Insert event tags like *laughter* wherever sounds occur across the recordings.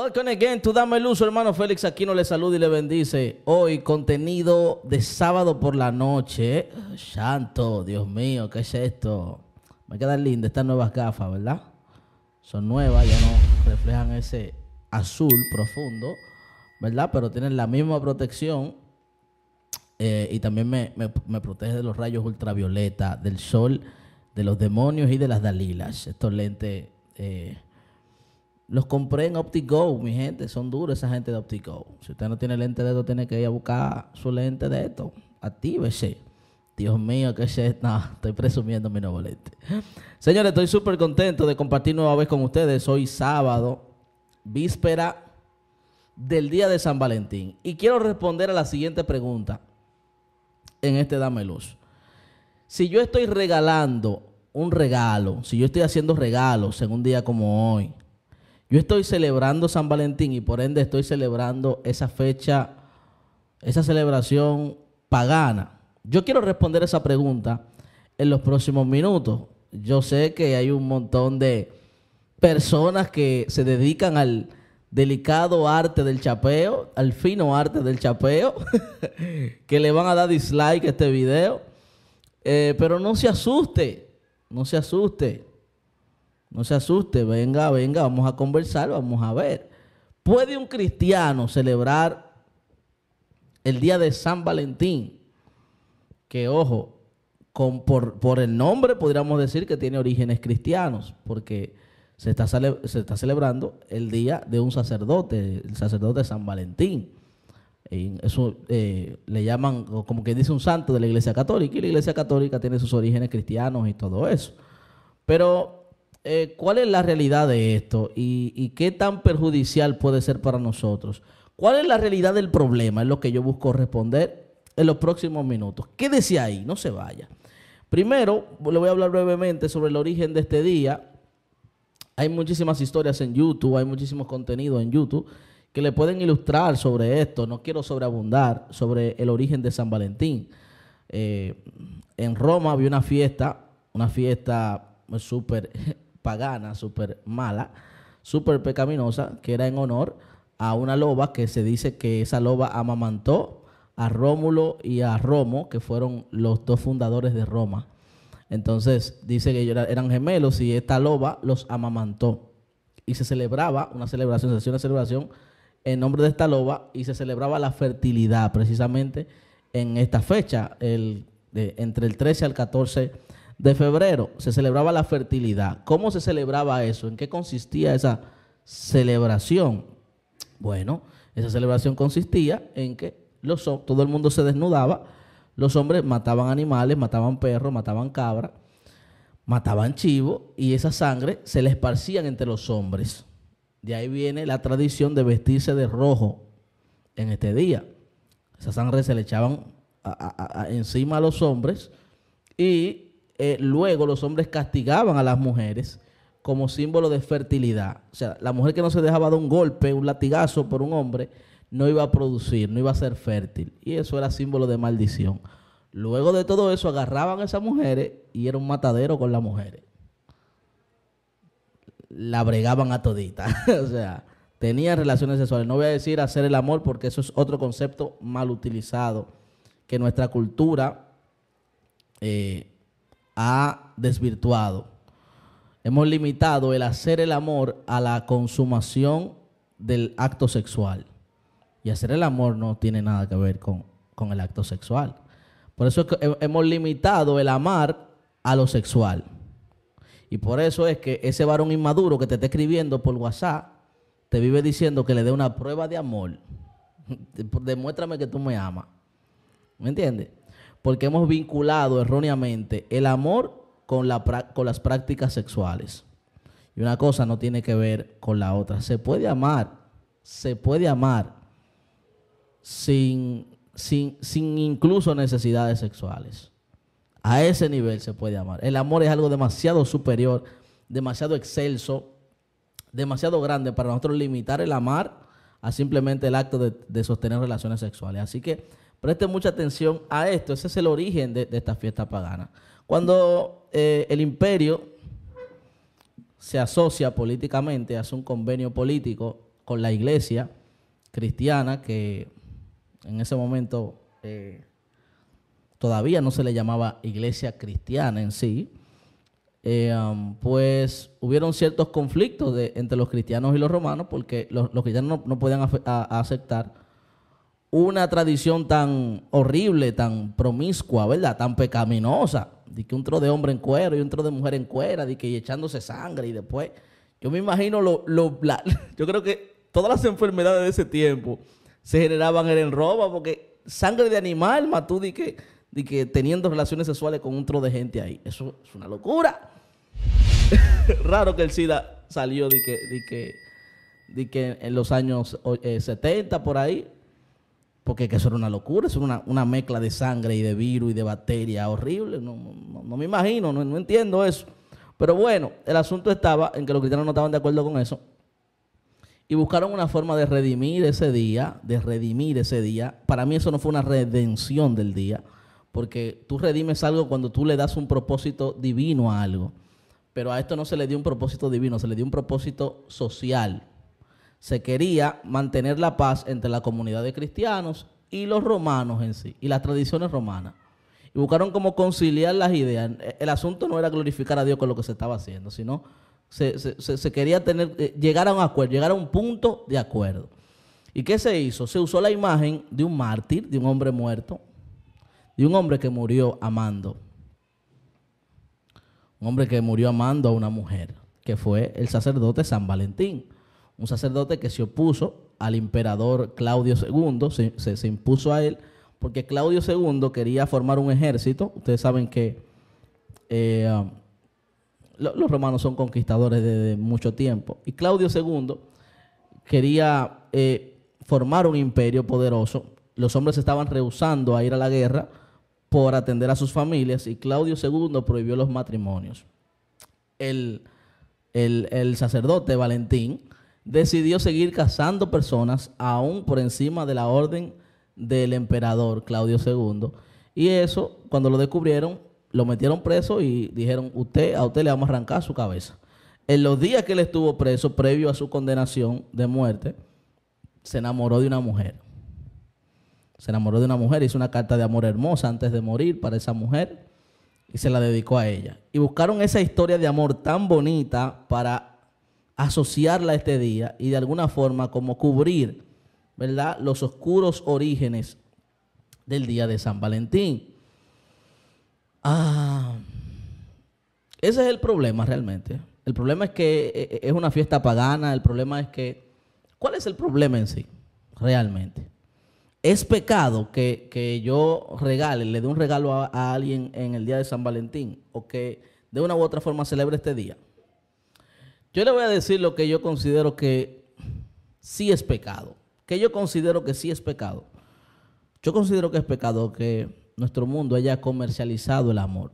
Welcome again to Dame el Uso, hermano Félix Aquí Aquino le saluda y le bendice. Hoy contenido de sábado por la noche. Santo, Dios mío, ¿qué es esto? Me quedan lindas estas nuevas gafas, ¿verdad? Son nuevas, ya no reflejan ese azul profundo, ¿verdad? Pero tienen la misma protección eh, y también me, protege de los rayos ultravioleta, del sol, de los demonios y de las dalilas. Estos lentes... Eh, los compré en OptiGo, mi gente. Son duros esa gente de OptiGo. Si usted no tiene lente de esto, tiene que ir a buscar su lente de esto. Actívese. Dios mío, que shit. *laughs* No, estoy presumiendo mi nuevo lente. Señores, estoy súper contento de compartir nueva vez con ustedes. Hoy sábado, víspera del día de San Valentín. Y quiero responder a la siguiente pregunta en este Dame Luz. Si yo estoy regalando un regalo, si yo estoy haciendo regalos en un día como hoy, yo estoy celebrando San Valentín y por ende estoy celebrando esa fecha, esa celebración pagana. Yo quiero responder esa pregunta en los próximos minutos. Yo sé que hay un montón de personas que se dedican al delicado arte del chapeo, al fino arte del chapeo, *laughs* que le van a dar dislike a este video. Eh, pero no se asuste, no se asuste. No se asuste, venga, venga, vamos a conversar, vamos a ver. ¿Puede un cristiano celebrar el día de San Valentín? Que ojo, por, el nombre podríamos decir que tiene orígenes cristianos, porque se está, celebrando el día de un sacerdote, el sacerdote de San Valentín. eso eh, le llaman, como que dice, un santo de la Iglesia Católica, y la Iglesia Católica tiene sus orígenes cristianos y todo eso. Pero eh, ¿cuál es la realidad de esto y, qué tan perjudicial puede ser para nosotros? ¿Cuál es la realidad del problema? Es lo que yo busco responder en los próximos minutos. Quédese ahí, no se vaya. Primero, le voy a hablar brevemente sobre el origen de este día. Hay muchísimas historias en YouTube, hay muchísimos contenidos en YouTube que le pueden ilustrar sobre esto. No quiero sobreabundar sobre el origen de San Valentín. Eh, en Roma había una fiesta, una fiesta súper pagana, súper mala, súper pecaminosa, que era en honor a una loba que se dice que esa loba amamantó a Rómulo y a Romo, que fueron los dos fundadores de Roma. Entonces dice que ellos eran gemelos y esta loba los amamantó. Y se celebraba una celebración, se hacía una celebración en nombre de esta loba y se celebraba la fertilidad precisamente en esta fecha, el, entre el 13 al 14 de febrero se celebraba la fertilidad. ¿Cómo se celebraba eso? ¿En qué consistía esa celebración? Bueno, esa celebración consistía en que todo el mundo se desnudaba, los hombres mataban animales, mataban perros, mataban cabras, mataban chivos y esa sangre se le esparcían entre los hombres. De ahí viene la tradición de vestirse de rojo en este día. Esa sangre se le echaban encima a los hombres y eh, luego los hombres castigaban a las mujeres como símbolo de fertilidad. O sea, la mujer que no se dejaba de un golpe, un latigazo por un hombre, no iba a producir, no iba a ser fértil. Y eso era símbolo de maldición. Luego de todo eso, agarraban a esas mujeres y era un matadero con las mujeres. La bregaban a todita. *laughs* o sea, tenían relaciones sexuales. No voy a decir hacer el amor porque eso es otro concepto mal utilizado que nuestra cultura... Eh, ha desvirtuado. Hemos limitado el hacer el amor a la consumación del acto sexual. Y hacer el amor no tiene nada que ver con, el acto sexual. Por eso es que hemos limitado el amar a lo sexual. Y por eso es que ese varón inmaduro que te está escribiendo por WhatsApp te vive diciendo que le dé una prueba de amor. *laughs* Demuéstrame que tú me amas. ¿Me entiendes? porque hemos vinculado erróneamente el amor con, las prácticas sexuales. Y una cosa no tiene que ver con la otra. Se puede amar, se puede amar sin, sin, incluso necesidades sexuales. A ese nivel se puede amar. El amor es algo demasiado superior, demasiado excelso, demasiado grande para nosotros limitar el amar a simplemente el acto de, de sostener relaciones sexuales. Así que Presten mucha atención a esto, ese es el origen de, esta fiesta pagana. Cuando eh, el imperio se asocia políticamente, hace un convenio político con la iglesia cristiana, que en ese momento eh, todavía no se le llamaba iglesia cristiana en sí, eh, um, pues hubieron ciertos conflictos entre los cristianos y los romanos, porque los, cristianos no, podían aceptar una tradición tan horrible, tan promiscua, ¿verdad? Tan pecaminosa, de que un tro de hombre en cuero y un tro de mujer en cuera, de que echándose sangre y después. Yo me imagino lo, lo *laughs* yo creo que todas las enfermedades de ese tiempo se generaban en roba porque sangre de animal matú. de que, que teniendo relaciones sexuales con un tro de gente ahí. Eso es una locura. *laughs* Raro que el SIDA salió de que, de que, de que en los años 70 eh, por ahí porque eso era una locura, es una, mezcla de sangre y de virus y de bacteria horrible, no, me imagino, no, no, entiendo eso. Pero bueno, el asunto estaba en que los cristianos no estaban de acuerdo con eso y buscaron una forma de redimir ese día, de redimir ese día. Para mí eso no fue una redención del día, porque tú redimes algo cuando tú le das un propósito divino a algo. Pero a esto no se le dio un propósito divino, se le dio un propósito social, se quería mantener la paz entre la comunidad de cristianos y los romanos en sí, y las tradiciones romanas. Y buscaron cómo conciliar las ideas. El asunto no era glorificar a Dios con lo que se estaba haciendo, sino se, quería tener, eh, llegar a un acuerdo, llegar a un punto de acuerdo. ¿Y qué se hizo? Se usó la imagen de un mártir, de un hombre muerto, de un hombre que murió amando. Un hombre que murió amando a una mujer, que fue el sacerdote San Valentín un sacerdote que se opuso al emperador Claudio II, se, se, impuso a él, porque Claudio II quería formar un ejército. Ustedes saben que eh, um, los romanos son conquistadores desde de mucho tiempo. Y Claudio II quería eh, formar un imperio poderoso. Los hombres estaban rehusando a ir a la guerra por atender a sus familias y Claudio II prohibió los matrimonios. El, el sacerdote Valentín decidió seguir cazando personas aún por encima de la orden del emperador Claudio II. Y eso, cuando lo descubrieron, lo metieron preso y dijeron, usted, a usted le vamos a arrancar su cabeza. En los días que él estuvo preso, previo a su condenación de muerte, se enamoró de una mujer. Se enamoró de una mujer, hizo una carta de amor hermosa antes de morir para esa mujer y se la dedicó a ella. Y buscaron esa historia de amor tan bonita para asociarla a este día y de alguna forma como cubrir, ¿verdad?, los oscuros orígenes del día de San Valentín. Ah, ese es el problema realmente. El problema es que eh, eh, es una fiesta pagana, el problema es que... ¿Cuál es el problema en sí, realmente? ¿Es pecado que, yo regale, le dé un regalo a alguien en el día de San Valentín o que de una u otra forma celebre este día? Yo le voy a decir lo que yo considero que sí es pecado. Que yo considero que sí es pecado. Yo considero que es pecado que nuestro mundo haya comercializado el amor.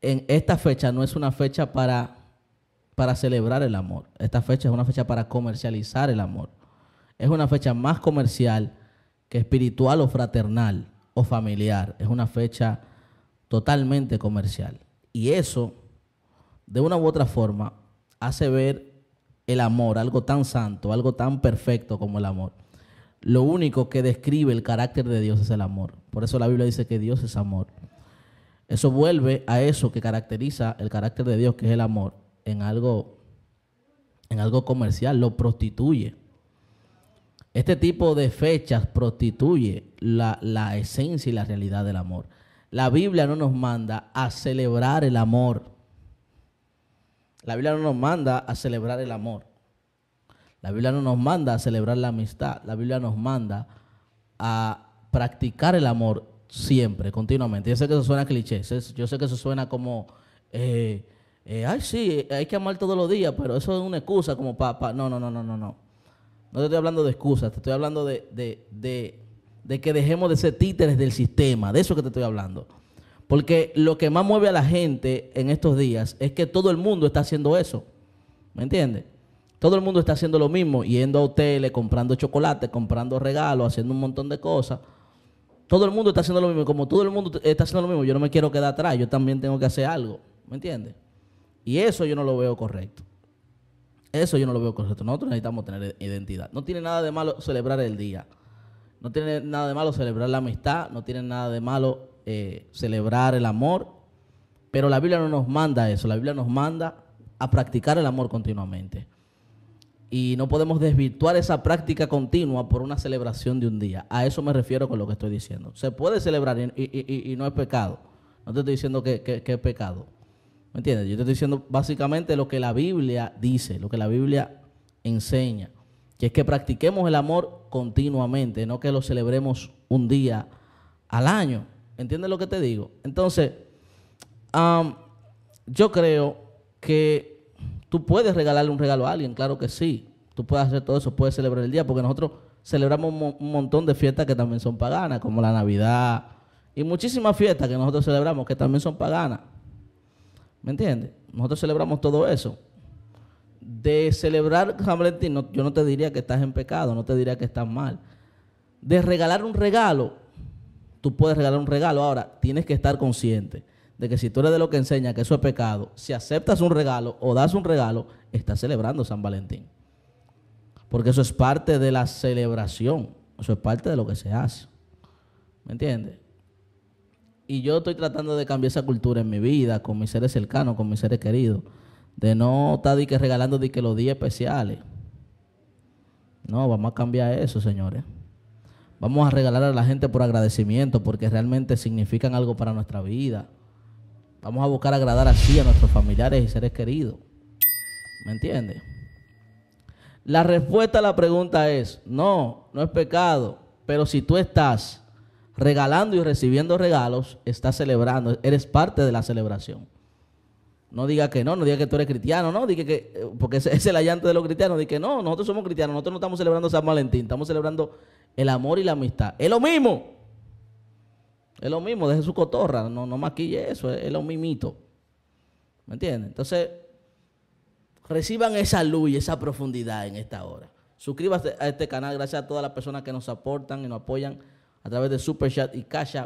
En esta fecha no es una fecha para, para celebrar el amor. Esta fecha es una fecha para comercializar el amor. Es una fecha más comercial que espiritual o fraternal o familiar. Es una fecha totalmente comercial. Y eso, de una u otra forma, hace ver el amor, algo tan santo, algo tan perfecto como el amor. Lo único que describe el carácter de Dios es el amor. Por eso la Biblia dice que Dios es amor. Eso vuelve a eso que caracteriza el carácter de Dios, que es el amor, en algo, en algo comercial, lo prostituye. Este tipo de fechas prostituye la, la esencia y la realidad del amor. La Biblia no nos manda a celebrar el amor. La Biblia no nos manda a celebrar el amor. La Biblia no nos manda a celebrar la amistad. La Biblia nos manda a practicar el amor siempre, continuamente. Yo sé que eso suena cliché. Yo sé que eso suena como, eh, eh, ay, sí, eh, hay que amar todos los días, pero eso es una excusa como papá. No, no, no, no, no, no. No te estoy hablando de excusas, te estoy hablando de, de, de, de que dejemos de ser títeres del sistema. De eso que te estoy hablando. Porque lo que más mueve a la gente en estos días es que todo el mundo está haciendo eso. ¿Me entiendes? Todo el mundo está haciendo lo mismo, yendo a hoteles, comprando chocolate, comprando regalos, haciendo un montón de cosas. Todo el mundo está haciendo lo mismo. Como todo el mundo está haciendo lo mismo, yo no me quiero quedar atrás, yo también tengo que hacer algo. ¿Me entiendes? Y eso yo no lo veo correcto. Eso yo no lo veo correcto. Nosotros necesitamos tener identidad. No tiene nada de malo celebrar el día. No tiene nada de malo celebrar la amistad. No tiene nada de malo eh, celebrar el amor, pero la Biblia no nos manda eso, la Biblia nos manda a practicar el amor continuamente. Y no podemos desvirtuar esa práctica continua por una celebración de un día. A eso me refiero con lo que estoy diciendo. Se puede celebrar y, no es pecado. No te estoy diciendo que, que es pecado. ¿Me entiendes? Yo te estoy diciendo básicamente lo que la Biblia dice, lo que la Biblia enseña. Que es que practiquemos el amor continuamente, no que lo celebremos un día al año. ¿Entiendes lo que te digo? Entonces, yo creo que tú puedes regalarle un regalo a alguien, claro que sí. Tú puedes hacer todo eso, puedes celebrar el día, porque nosotros celebramos un, montón de fiestas que también son paganas, como la Navidad y muchísimas fiestas que nosotros celebramos que también son paganas. ¿Me entiendes? Nosotros celebramos todo eso. De celebrar San yo no te diría que estás en pecado, no te diría que estás mal. De regalar un regalo, tú puedes regalar un regalo. Ahora, tienes que estar consciente de que si tú eres de lo que enseña que eso es pecado, si aceptas un regalo o das un regalo, estás celebrando San Valentín. Porque eso es parte de la celebración, eso es parte de lo que se hace. ¿Me entiendes? Y yo estoy tratando de cambiar esa cultura en mi vida, con mis seres cercanos, con mis seres queridos, de no estar que regalando de que los días especiales. No, vamos a cambiar eso, señores. Vamos a regalar a la gente por agradecimiento, porque realmente significan algo para nuestra vida. Vamos a buscar agradar así a nuestros familiares y seres queridos. ¿Me entiendes? La respuesta a la pregunta es, no, no es pecado, pero si tú estás regalando y recibiendo regalos, estás celebrando, eres parte de la celebración. No diga que no, no diga que tú eres cristiano, no, que, porque ese es el allante de los cristianos, diga que no, nosotros somos cristianos, nosotros no estamos celebrando San Valentín, estamos celebrando el amor y la amistad. Es lo mismo. Es lo mismo, deje su cotorra, no, no maquille eso, es, lo mimito. ¿Me entiendes? Entonces, reciban esa luz y esa profundidad en esta hora. Suscríbase a este canal, gracias a todas las personas que nos aportan y nos apoyan a través de Super Chat y Cash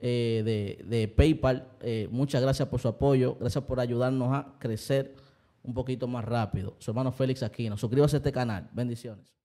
eh, de, de, PayPal. Eh, muchas gracias por su apoyo, gracias por ayudarnos a crecer un poquito más rápido. Su hermano Félix Aquino. Suscríbase a este canal. Bendiciones.